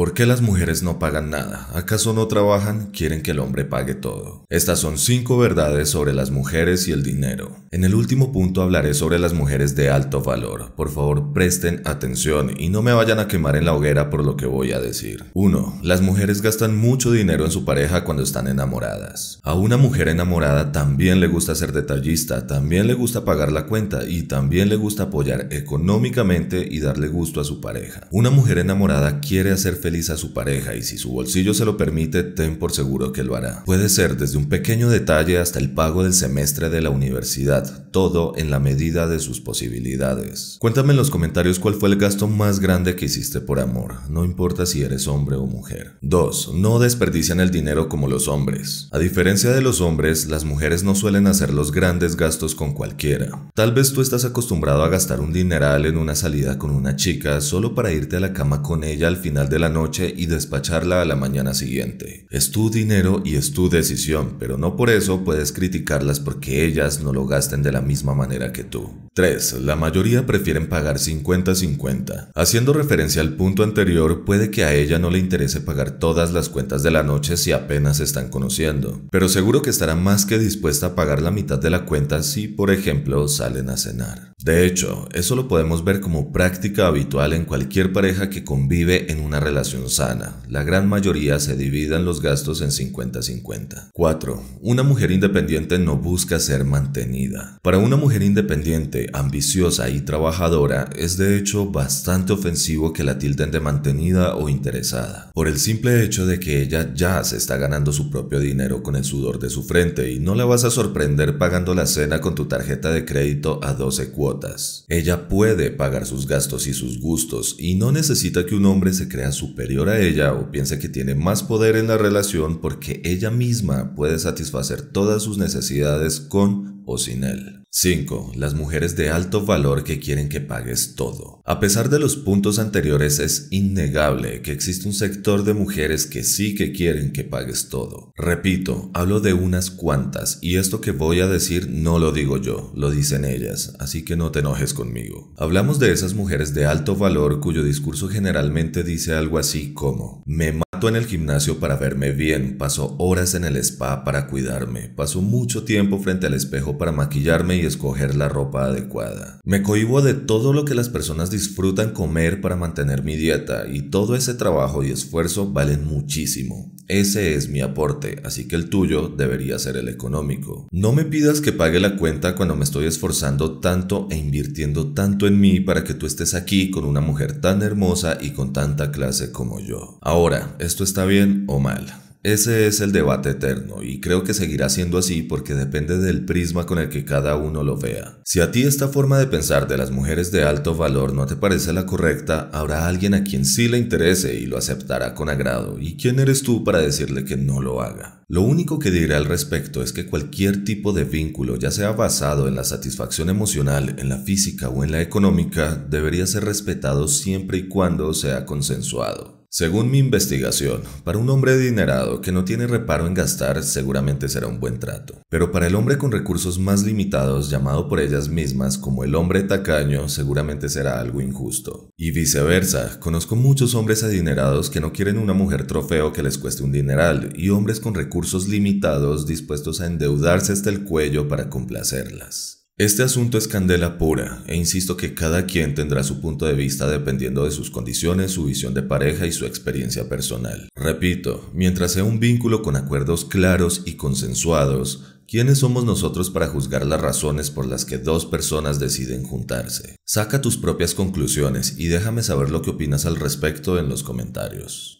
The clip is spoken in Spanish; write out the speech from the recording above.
¿Por qué las mujeres no pagan nada? ¿Acaso no trabajan? Quieren que el hombre pague todo. Estas son 5 verdades sobre las mujeres y el dinero. En el último punto hablaré sobre las mujeres de alto valor. Por favor, presten atención y no me vayan a quemar en la hoguera por lo que voy a decir. 1. Las mujeres gastan mucho dinero en su pareja cuando están enamoradas. A una mujer enamorada también le gusta ser detallista, también le gusta pagar la cuenta y también le gusta apoyar económicamente y darle gusto a su pareja. Una mujer enamorada quiere hacer feliz a su pareja y si su bolsillo se lo permite, ten por seguro que lo hará. Puede ser desde un pequeño detalle hasta el pago del semestre de la universidad, todo en la medida de sus posibilidades. Cuéntame en los comentarios cuál fue el gasto más grande que hiciste por amor, no importa si eres hombre o mujer. 2. No desperdician el dinero como los hombres. A diferencia de los hombres, las mujeres no suelen hacer los grandes gastos con cualquiera. Tal vez tú estás acostumbrado a gastar un dineral en una salida con una chica solo para irte a la cama con ella al final de la noche y despacharla a la mañana siguiente. Es tu dinero y es tu decisión, pero no por eso puedes criticarlas porque ellas no lo gasten de la misma manera que tú. 3. La mayoría prefieren pagar 50-50. Haciendo referencia al punto anterior, puede que a ella no le interese pagar todas las cuentas de la noche si apenas están conociendo, pero seguro que estará más que dispuesta a pagar la mitad de la cuenta si, por ejemplo, salen a cenar. De hecho, eso lo podemos ver como práctica habitual en cualquier pareja que convive en una relación sana. La gran mayoría se dividan los gastos en 50-50. 4. Una mujer independiente no busca ser mantenida. Para una mujer independiente, ambiciosa y trabajadora, es de hecho bastante ofensivo que la tilden de mantenida o interesada, por el simple hecho de que ella ya se está ganando su propio dinero con el sudor de su frente y no la vas a sorprender pagando la cena con tu tarjeta de crédito a 12 cuotas. Ella puede pagar sus gastos y sus gustos y no necesita que un hombre se crea su superior a ella o piensa que tiene más poder en la relación porque ella misma puede satisfacer todas sus necesidades con o sin él. 5. Las mujeres de alto valor que quieren que pagues todo. A pesar de los puntos anteriores, es innegable que existe un sector de mujeres que sí que quieren que pagues todo. Repito, hablo de unas cuantas y esto que voy a decir no lo digo yo, lo dicen ellas, así que no te enojes conmigo. Hablamos de esas mujeres de alto valor cuyo discurso generalmente dice algo así como, me en el gimnasio para verme bien, pasó horas en el spa para cuidarme, pasó mucho tiempo frente al espejo para maquillarme y escoger la ropa adecuada. Me cohibo de todo lo que las personas disfrutan comer para mantener mi dieta y todo ese trabajo y esfuerzo valen muchísimo. Ese es mi aporte, así que el tuyo debería ser el económico. No me pidas que pague la cuenta cuando me estoy esforzando tanto e invirtiendo tanto en mí para que tú estés aquí con una mujer tan hermosa y con tanta clase como yo. Ahora, ¿esto está bien o mal? Ese es el debate eterno y creo que seguirá siendo así porque depende del prisma con el que cada uno lo vea. Si a ti esta forma de pensar de las mujeres de alto valor no te parece la correcta, habrá alguien a quien sí le interese y lo aceptará con agrado. ¿Y quién eres tú para decirle que no lo haga? Lo único que diré al respecto es que cualquier tipo de vínculo, ya sea basado en la satisfacción emocional, en la física o en la económica, debería ser respetado siempre y cuando sea consensuado. Según mi investigación, para un hombre adinerado que no tiene reparo en gastar seguramente será un buen trato, pero para el hombre con recursos más limitados llamado por ellas mismas como el hombre tacaño seguramente será algo injusto. Y viceversa, conozco muchos hombres adinerados que no quieren una mujer trofeo que les cueste un dineral y hombres con recursos limitados dispuestos a endeudarse hasta el cuello para complacerlas. Este asunto es candela pura e insisto que cada quien tendrá su punto de vista dependiendo de sus condiciones, su visión de pareja y su experiencia personal. Repito, mientras sea un vínculo con acuerdos claros y consensuados, ¿Quiénes somos nosotros para juzgar las razones por las que dos personas deciden juntarse? Saca tus propias conclusiones y déjame saber lo que opinas al respecto en los comentarios.